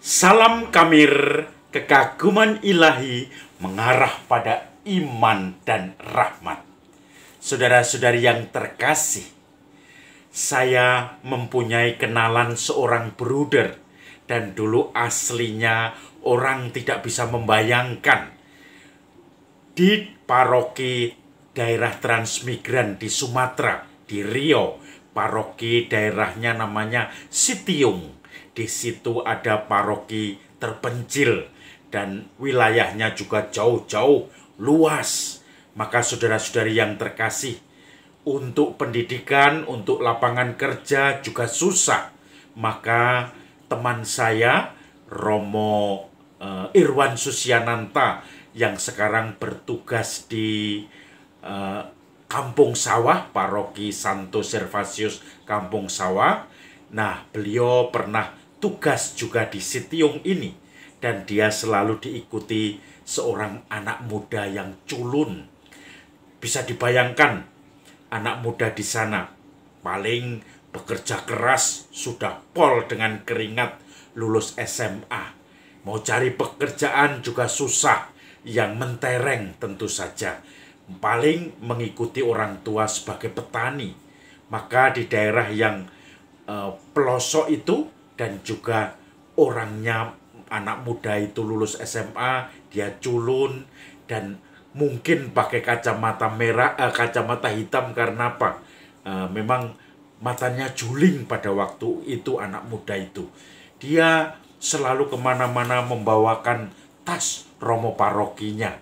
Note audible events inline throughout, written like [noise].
Salam kamir, kekaguman ilahi mengarah pada iman dan rahmat. Saudara-saudari yang terkasih, saya mempunyai kenalan seorang bruder dan dulu aslinya orang tidak bisa membayangkan di paroki daerah transmigran di Sumatera, di Rio paroki daerahnya namanya Sitiung di situ ada paroki terpencil dan wilayahnya juga jauh-jauh luas. Maka saudara-saudari yang terkasih, untuk pendidikan, untuk lapangan kerja juga susah. Maka teman saya Romo uh, Irwan Susiananta yang sekarang bertugas di uh, Kampung Sawah, Paroki Santo Servasius Kampung Sawah, Nah, beliau pernah tugas juga di Sitiung ini dan dia selalu diikuti seorang anak muda yang culun. Bisa dibayangkan anak muda di sana paling bekerja keras, sudah pol dengan keringat lulus SMA. Mau cari pekerjaan juga susah, yang mentereng tentu saja. Paling mengikuti orang tua sebagai petani. Maka di daerah yang uh, pelosok itu dan juga orangnya anak muda itu lulus SMA dia culun dan mungkin pakai kacamata merah uh, kacamata hitam karena apa uh, memang matanya juling pada waktu itu anak muda itu dia selalu kemana-mana membawakan tas Romo parokinya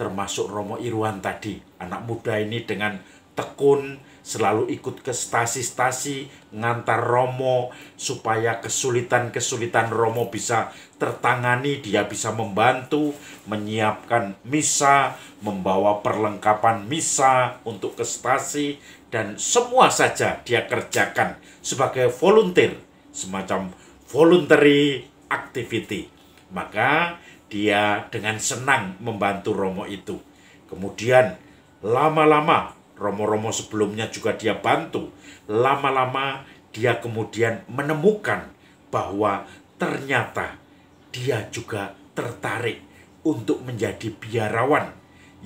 termasuk Romo Irwan tadi anak muda ini dengan tekun selalu ikut ke stasi-stasi ngantar Romo supaya kesulitan-kesulitan Romo bisa tertangani, dia bisa membantu menyiapkan misa, membawa perlengkapan misa untuk ke stasi dan semua saja dia kerjakan sebagai volunteer, semacam voluntary activity. Maka dia dengan senang membantu Romo itu. Kemudian lama-lama Romo-romo sebelumnya juga dia bantu. Lama-lama dia kemudian menemukan bahwa ternyata dia juga tertarik untuk menjadi biarawan,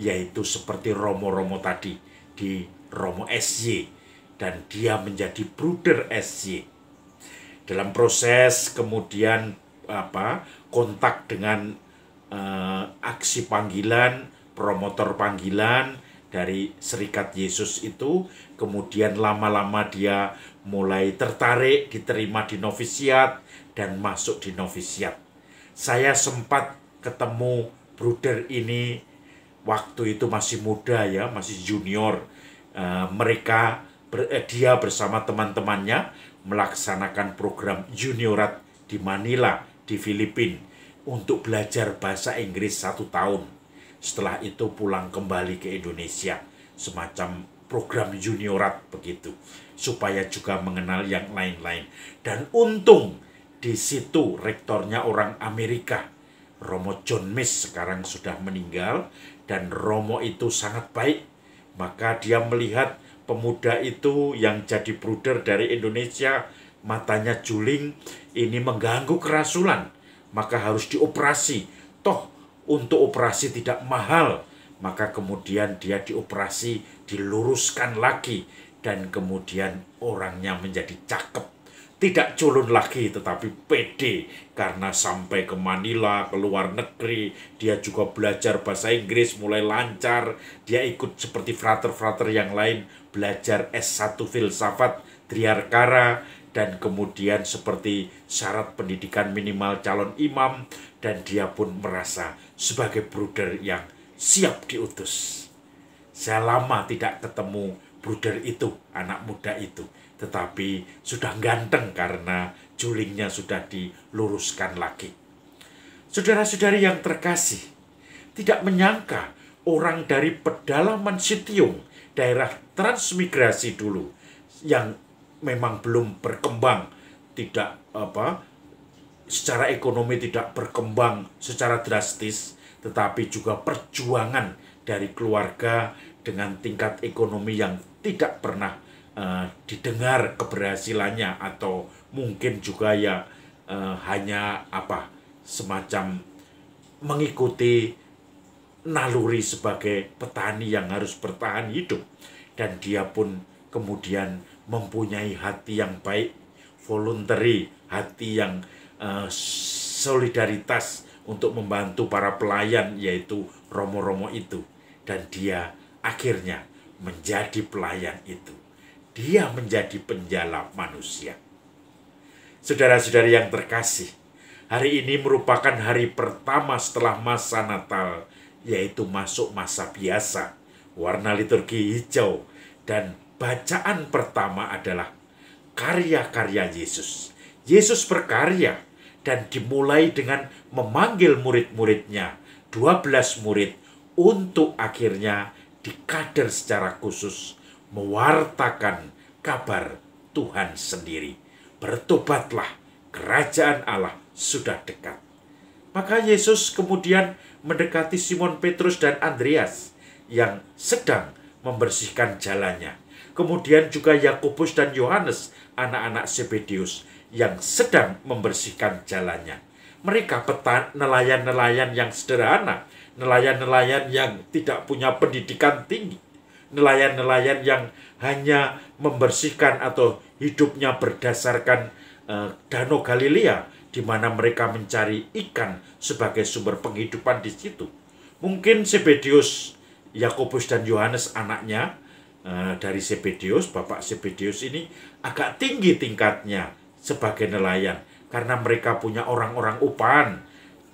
yaitu seperti Romo-romo tadi di Romo SJ, dan dia menjadi bruder SJ. Dalam proses kemudian apa kontak dengan uh, aksi panggilan, promotor panggilan, dari serikat Yesus itu kemudian lama-lama dia mulai tertarik diterima di novisiat dan masuk di novisiat saya sempat ketemu bruder ini waktu itu masih muda ya masih junior uh, mereka ber, eh, dia bersama teman-temannya melaksanakan program juniorat di Manila di Filipina untuk belajar bahasa Inggris satu tahun setelah itu pulang kembali ke Indonesia semacam program juniorat begitu supaya juga mengenal yang lain-lain dan untung di situ rektornya orang Amerika Romo John Miss sekarang sudah meninggal dan Romo itu sangat baik maka dia melihat pemuda itu yang jadi bruder dari Indonesia matanya juling ini mengganggu kerasulan maka harus dioperasi toh untuk operasi tidak mahal, maka kemudian dia dioperasi, diluruskan lagi, dan kemudian orangnya menjadi cakep. Tidak culun lagi, tetapi pede karena sampai ke Manila, ke luar negeri, dia juga belajar bahasa Inggris mulai lancar. Dia ikut seperti frater-frater yang lain, belajar S1 filsafat triarkara, dan kemudian seperti syarat pendidikan minimal calon imam dan dia pun merasa sebagai bruder yang siap diutus. Saya lama tidak ketemu bruder itu, anak muda itu, tetapi sudah ganteng karena julingnya sudah diluruskan lagi. Saudara-saudari yang terkasih, tidak menyangka orang dari pedalaman Sitiung, daerah transmigrasi dulu, yang memang belum berkembang, tidak apa secara ekonomi tidak berkembang secara drastis, tetapi juga perjuangan dari keluarga dengan tingkat ekonomi yang tidak pernah uh, didengar keberhasilannya atau mungkin juga ya uh, hanya apa semacam mengikuti naluri sebagai petani yang harus bertahan hidup dan dia pun kemudian mempunyai hati yang baik, voluntary, hati yang Eh, solidaritas untuk membantu para pelayan yaitu romo-romo itu dan dia akhirnya menjadi pelayan itu. Dia menjadi penjala manusia. Saudara-saudari yang terkasih, hari ini merupakan hari pertama setelah masa Natal yaitu masuk masa biasa. Warna liturgi hijau dan bacaan pertama adalah karya-karya Yesus. Yesus berkarya dan dimulai dengan memanggil murid-muridnya, 12 murid, untuk akhirnya dikader secara khusus mewartakan kabar Tuhan sendiri. Bertobatlah, kerajaan Allah sudah dekat. Maka Yesus kemudian mendekati Simon Petrus dan Andreas yang sedang membersihkan jalannya. Kemudian juga Yakobus dan Yohanes, anak-anak Sebedius, yang sedang membersihkan jalannya. Mereka petan nelayan-nelayan yang sederhana, nelayan-nelayan yang tidak punya pendidikan tinggi, nelayan-nelayan yang hanya membersihkan atau hidupnya berdasarkan uh, Danau Galilea, di mana mereka mencari ikan sebagai sumber penghidupan di situ. Mungkin Sebedius, Yakobus dan Yohanes anaknya uh, dari Sebedius, bapak Sebedius ini agak tinggi tingkatnya sebagai nelayan karena mereka punya orang-orang upahan.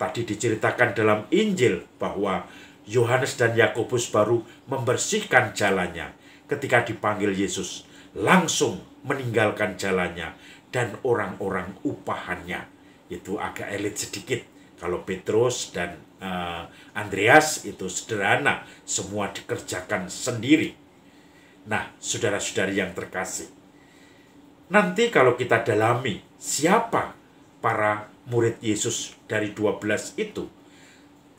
Tadi diceritakan dalam Injil bahwa Yohanes dan Yakobus baru membersihkan jalannya ketika dipanggil Yesus, langsung meninggalkan jalannya dan orang-orang upahannya. Itu agak elit sedikit. Kalau Petrus dan uh, Andreas itu sederhana, semua dikerjakan sendiri. Nah, saudara-saudari yang terkasih, Nanti kalau kita dalami siapa para murid Yesus dari 12 itu,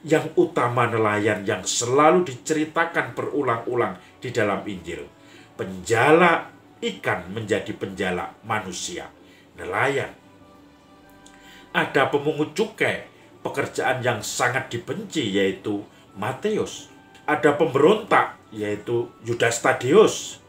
yang utama nelayan yang selalu diceritakan berulang-ulang di dalam Injil. Penjala ikan menjadi penjala manusia, nelayan. Ada pemungut cukai, pekerjaan yang sangat dibenci yaitu Matius Ada pemberontak yaitu Yudas Tadius.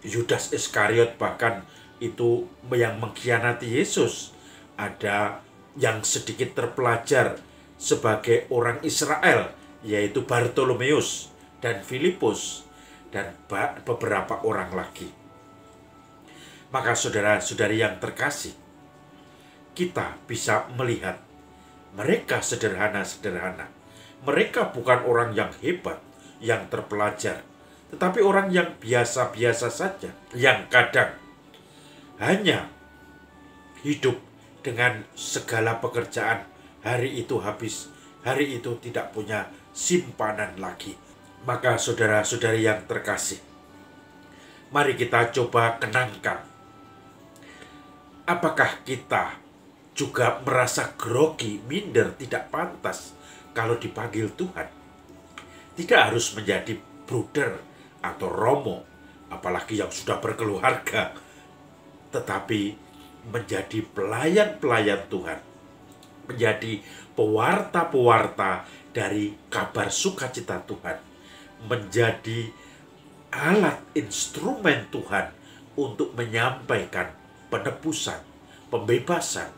Yudas Iskariot bahkan itu yang mengkhianati Yesus, ada yang sedikit terpelajar sebagai orang Israel, yaitu Bartolomeus dan Filipus, dan beberapa orang lagi. Maka saudara-saudari yang terkasih, kita bisa melihat mereka sederhana-sederhana. Mereka bukan orang yang hebat, yang terpelajar, tetapi orang yang biasa-biasa saja, yang kadang hanya hidup dengan segala pekerjaan hari itu habis, hari itu tidak punya simpanan lagi. Maka saudara-saudari yang terkasih, mari kita coba kenangkan. Apakah kita juga merasa grogi, minder, tidak pantas kalau dipanggil Tuhan? Tidak harus menjadi bruder atau romo, apalagi yang sudah berkeluarga tetapi menjadi pelayan-pelayan Tuhan, menjadi pewarta-pewarta dari kabar sukacita Tuhan, menjadi alat instrumen Tuhan untuk menyampaikan penebusan, pembebasan,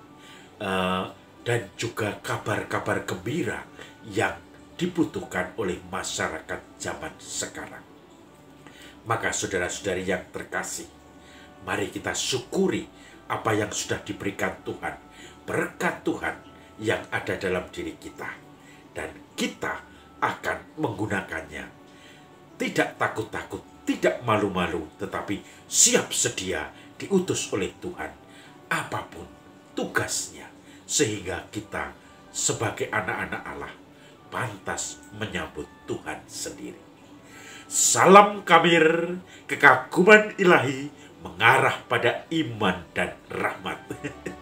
eh, dan juga kabar-kabar gembira yang dibutuhkan oleh masyarakat zaman sekarang. Maka saudara-saudari yang terkasih, Mari kita syukuri apa yang sudah diberikan Tuhan, berkat Tuhan yang ada dalam diri kita, dan kita akan menggunakannya. Tidak takut-takut, tidak malu-malu, tetapi siap sedia diutus oleh Tuhan, apapun tugasnya, sehingga kita sebagai anak-anak Allah pantas menyambut Tuhan sendiri. Salam Kamir, kekaguman ilahi mengarah pada iman dan rahmat. [laughs]